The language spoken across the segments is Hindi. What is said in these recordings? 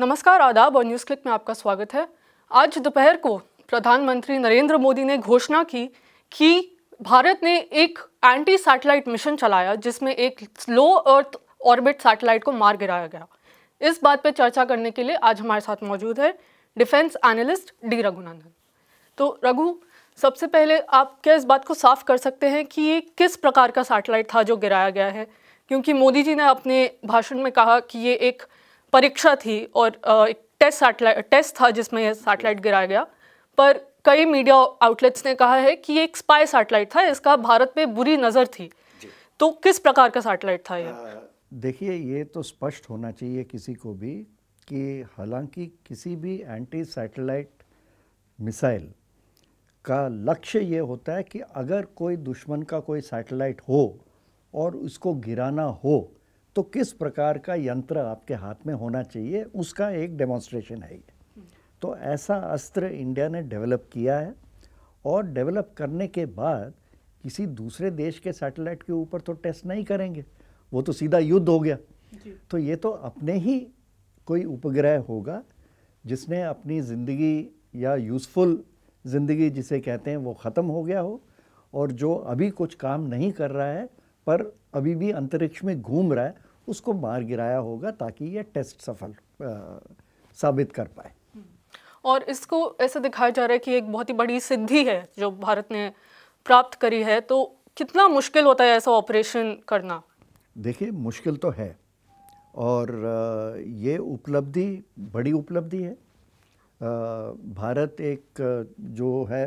नमस्कार आदाब और न्यूज़ क्लिक में आपका स्वागत है आज दोपहर को प्रधानमंत्री नरेंद्र मोदी ने घोषणा की कि भारत ने एक एंटी सैटेलाइट मिशन चलाया जिसमें एक लो अर्थ ऑर्बिट सैटेलाइट को मार गिराया गया इस बात पर चर्चा करने के लिए आज हमारे साथ मौजूद है डिफेंस एनालिस्ट डी रघुनंदन तो रघु सबसे पहले आप क्या इस बात को साफ कर सकते हैं कि ये किस प्रकार का सैटेलाइट था जो गिराया गया है क्योंकि मोदी जी ने अपने भाषण में कहा कि ये एक परीक्षा थी और एक टेस्ट सैटेलाइट टेस्ट था जिसमें यह सैटेलाइट गिराया गया पर कई मीडिया आउटलेट्स ने कहा है कि ये एक स्पाई सैटेलाइट था इसका भारत पे बुरी नज़र थी तो किस प्रकार का सैटेलाइट था ये देखिए ये तो स्पष्ट होना चाहिए किसी को भी कि हालांकि किसी भी एंटी सैटेलाइट मिसाइल का लक्ष्य ये होता है कि अगर कोई दुश्मन का कोई सैटेलाइट हो और उसको गिराना हो तो किस प्रकार का यंत्र आपके हाथ में होना चाहिए उसका एक डेमोन्स्ट्रेशन है ये तो ऐसा अस्त्र इंडिया ने डेवलप किया है और डेवलप करने के बाद किसी दूसरे देश के सैटेलाइट के ऊपर तो टेस्ट नहीं करेंगे वो तो सीधा युद्ध हो गया तो ये तो अपने ही कोई उपग्रह होगा जिसने अपनी ज़िंदगी या यूज़फुल ज़िंदगी जिसे कहते हैं वो ख़त्म हो गया हो और जो अभी कुछ काम नहीं कर रहा है पर अभी भी अंतरिक्ष में घूम रहा है उसको मार गिराया होगा ताकि ये टेस्ट सफल आ, साबित कर पाए हम्म। और इसको ऐसा दिखाया जा रहा है कि एक बहुत ही बड़ी सिद्धि है जो भारत ने प्राप्त करी है तो कितना मुश्किल होता है ऐसा ऑपरेशन करना देखिए मुश्किल तो है और ये उपलब्धि बड़ी उपलब्धि है भारत एक जो है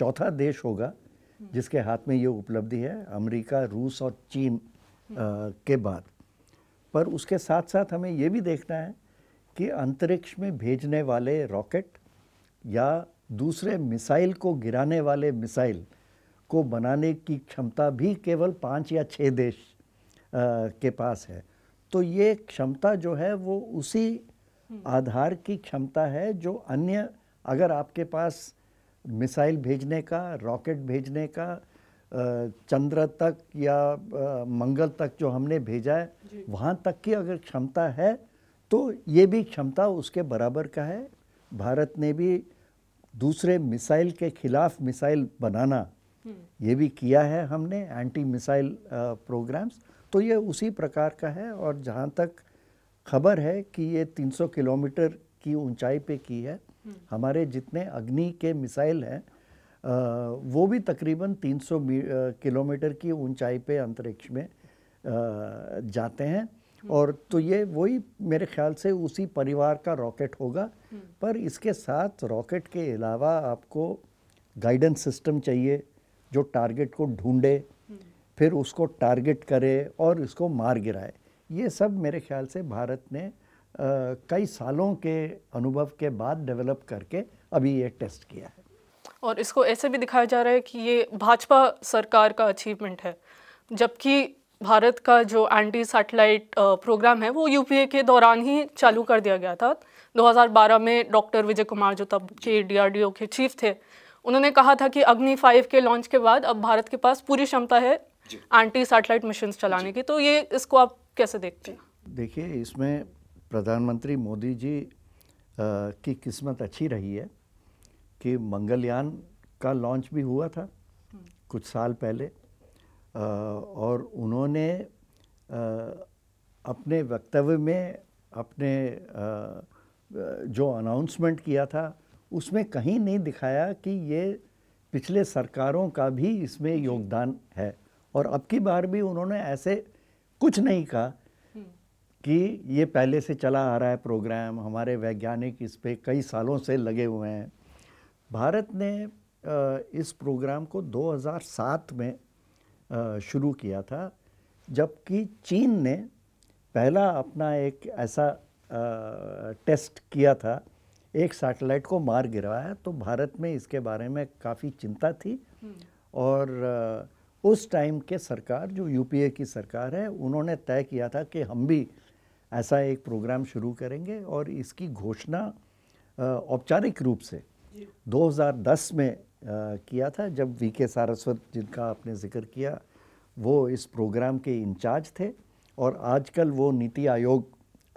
चौथा देश होगा जिसके हाथ में ये उपलब्धि है अमेरिका रूस और चीन के बाद पर उसके साथ साथ हमें ये भी देखना है कि अंतरिक्ष में भेजने वाले रॉकेट या दूसरे मिसाइल को गिराने वाले मिसाइल को बनाने की क्षमता भी केवल पाँच या छः देश आ, के पास है तो ये क्षमता जो है वो उसी आधार की क्षमता है जो अन्य अगर आपके पास मिसाइल भेजने का रॉकेट भेजने का चंद्र तक या मंगल तक जो हमने भेजा है वहाँ तक की अगर क्षमता है तो ये भी क्षमता उसके बराबर का है भारत ने भी दूसरे मिसाइल के खिलाफ मिसाइल बनाना हम्म। ये भी किया है हमने एंटी मिसाइल प्रोग्राम्स तो ये उसी प्रकार का है और जहाँ तक खबर है कि ये 300 किलोमीटर की ऊंचाई पे की है हम्म। हमारे जितने अग्नि के मिसाइल हैं वो भी तकरीबन 300 किलोमीटर की ऊंचाई पे अंतरिक्ष में जाते हैं हम्म। और तो ये वही मेरे ख्याल से उसी परिवार का रॉकेट होगा हम्म। पर इसके साथ रॉकेट के अलावा आपको गाइडेंस सिस्टम चाहिए जो टारगेट को ढूंढे हम्म। फिर उसको टारगेट करे और इसको मार गिराए ये सब मेरे ख्याल से भारत ने आ, कई सालों के अनुभव के बाद डेवलप करके अभी ये टेस्ट किया है और इसको ऐसे भी दिखाया जा रहा है कि ये भाजपा सरकार का अचीवमेंट है जबकि भारत का जो एंटी सैटेलाइट प्रोग्राम है वो यूपीए के दौरान ही चालू कर दिया गया था 2012 में डॉक्टर विजय कुमार जो तब के डीआरडीओ के चीफ थे उन्होंने कहा था कि अग्नि फाइव के लॉन्च के बाद अब भारत के पास पूरी क्षमता है एंटी सैटेलाइट मिशन चलाने की तो ये इसको आप कैसे देखते हैं देखिए इसमें प्रधानमंत्री मोदी जी आ, की किस्मत अच्छी रही है कि मंगलयान का लॉन्च भी हुआ था कुछ साल पहले आ, और उन्होंने आ, अपने वक्तव्य में अपने आ, जो अनाउंसमेंट किया था उसमें कहीं नहीं दिखाया कि ये पिछले सरकारों का भी इसमें योगदान है और अब की बार भी उन्होंने ऐसे कुछ नहीं कहा हम्म। कि ये पहले से चला आ रहा है प्रोग्राम हमारे वैज्ञानिक इस पर कई सालों से लगे हुए हैं भारत ने इस प्रोग्राम को 2007 में शुरू किया था जबकि चीन ने पहला अपना एक ऐसा टेस्ट किया था एक सैटेलाइट को मार गिराया तो भारत में इसके बारे में काफ़ी चिंता थी हम्म। और उस टाइम के सरकार जो यूपीए की सरकार है उन्होंने तय किया था कि हम भी ऐसा एक प्रोग्राम शुरू करेंगे और इसकी घोषणा औपचारिक रूप से 2010 में आ, किया था जब वी के सारस्वत जिनका आपने जिक्र किया वो इस प्रोग्राम के इंचार्ज थे और आजकल वो नीति आयोग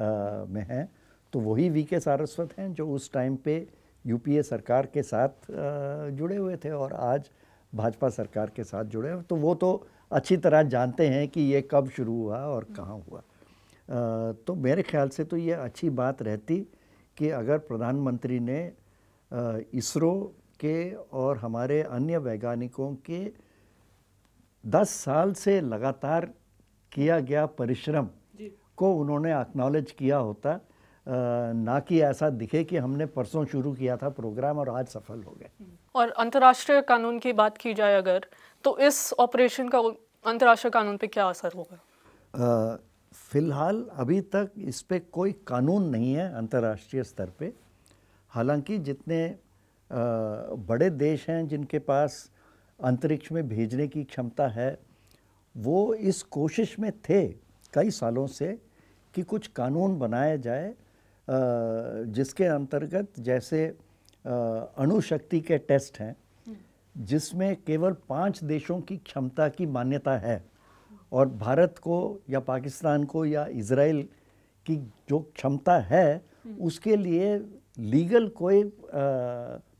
आ, में हैं तो वही वी के सारस्वत हैं जो उस टाइम पे यूपीए सरकार के साथ आ, जुड़े हुए थे और आज भाजपा सरकार के साथ जुड़े हुए तो वो तो अच्छी तरह जानते हैं कि ये कब शुरू हुआ और कहाँ हुआ आ, तो मेरे ख्याल से तो ये अच्छी बात रहती कि अगर प्रधानमंत्री ने इसरो के और हमारे अन्य वैज्ञानिकों के 10 साल से लगातार किया गया परिश्रम को उन्होंने एक्नॉलेज किया होता ना कि ऐसा दिखे कि हमने परसों शुरू किया था प्रोग्राम और आज सफल हो गए और अंतर्राष्ट्रीय कानून की बात की जाए अगर तो इस ऑपरेशन का अंतर्राष्ट्रीय कानून पे क्या असर होगा फ़िलहाल अभी तक इस पर कोई कानून नहीं है अंतर्राष्ट्रीय स्तर पर हालांकि जितने बड़े देश हैं जिनके पास अंतरिक्ष में भेजने की क्षमता है वो इस कोशिश में थे कई सालों से कि कुछ कानून बनाया जाए जिसके अंतर्गत जैसे अणुशक्ति के टेस्ट हैं जिसमें केवल पांच देशों की क्षमता की मान्यता है और भारत को या पाकिस्तान को या इसराइल की जो क्षमता है उसके लिए लीगल कोई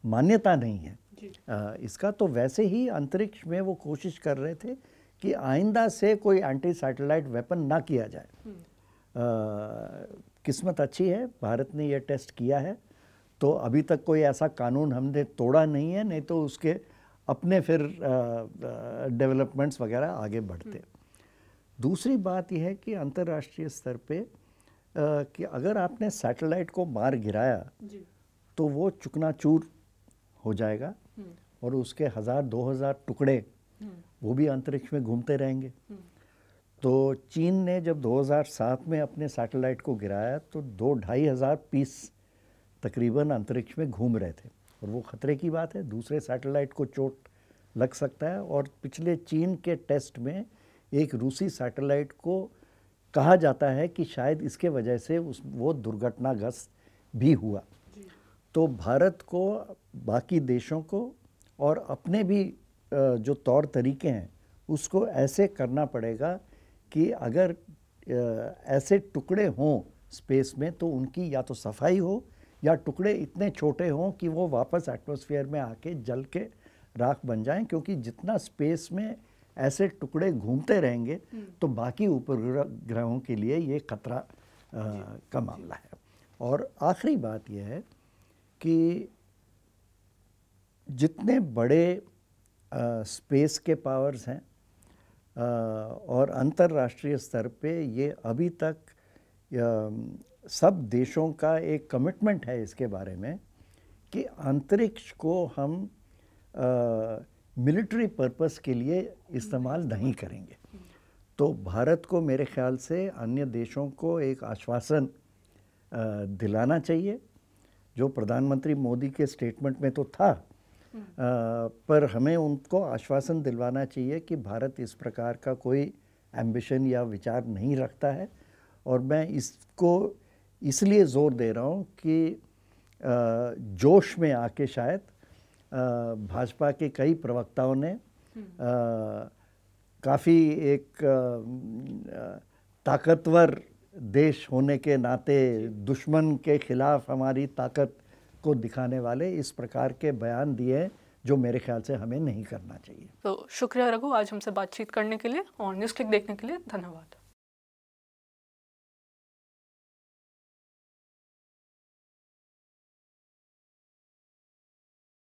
मान्यता नहीं है आ, इसका तो वैसे ही अंतरिक्ष में वो कोशिश कर रहे थे कि आइंदा से कोई एंटी सैटेलाइट वेपन ना किया जाए आ, हम्म। किस्मत अच्छी है भारत ने ये टेस्ट किया है तो अभी तक कोई ऐसा कानून हमने तोड़ा नहीं है नहीं तो उसके अपने फिर डेवलपमेंट्स वगैरह आगे बढ़ते हम्म। दूसरी बात यह है कि अंतर्राष्ट्रीय स्तर पे कि अगर आपने सैटेलाइट को मार गिराया तो वो चुकनाचूर हो जाएगा हम्म। और उसके हज़ार दो हज़ार टुकड़े हम्म। वो भी अंतरिक्ष में घूमते रहेंगे हम्म। तो चीन ने जब 2007 में अपने सैटेलाइट को गिराया तो दो ढाई हज़ार पीस तकरीबन अंतरिक्ष में घूम रहे थे और वो ख़तरे की बात है दूसरे सैटेलाइट को चोट लग सकता है और पिछले चीन के टेस्ट में एक रूसी सैटेलाइट को कहा जाता है कि शायद इसके वजह से उस वो दुर्घटनाग्रस्त भी हुआ तो भारत को बाकी देशों को और अपने भी जो तौर तरीके हैं उसको ऐसे करना पड़ेगा कि अगर ऐसे टुकड़े हों स्पेस में तो उनकी या तो सफाई हो या टुकड़े इतने छोटे हों कि वो वापस एटमॉस्फेयर में आके जल के राख बन जाएं क्योंकि जितना स्पेस में ऐसे टुकड़े घूमते रहेंगे तो बाकी ग्रहों के लिए ये खतरा का मामला है और आखिरी बात यह है कि जितने बड़े आ, स्पेस के पावर्स हैं आ, और अंतर्राष्ट्रीय स्तर पे ये अभी तक सब देशों का एक कमिटमेंट है इसके बारे में कि अंतरिक्ष को हम मिलिट्री पर्पस के लिए इस्तेमाल नहीं करेंगे तो भारत को मेरे ख्याल से अन्य देशों को एक आश्वासन दिलाना चाहिए जो प्रधानमंत्री मोदी के स्टेटमेंट में तो था पर हमें उनको आश्वासन दिलवाना चाहिए कि भारत इस प्रकार का कोई एम्बिशन या विचार नहीं रखता है और मैं इसको इसलिए ज़ोर दे रहा हूँ कि जोश में आके शायद भाजपा के कई प्रवक्ताओं ने काफ़ी एक ताकतवर देश होने के नाते दुश्मन के खिलाफ हमारी ताकत को दिखाने वाले इस प्रकार के बयान दिए जो मेरे ख्याल से हमें नहीं करना चाहिए तो शुक्रिया रघु आज हमसे बातचीत करने के लिए और न्यूज़ क्लिक देखने के लिए धन्यवाद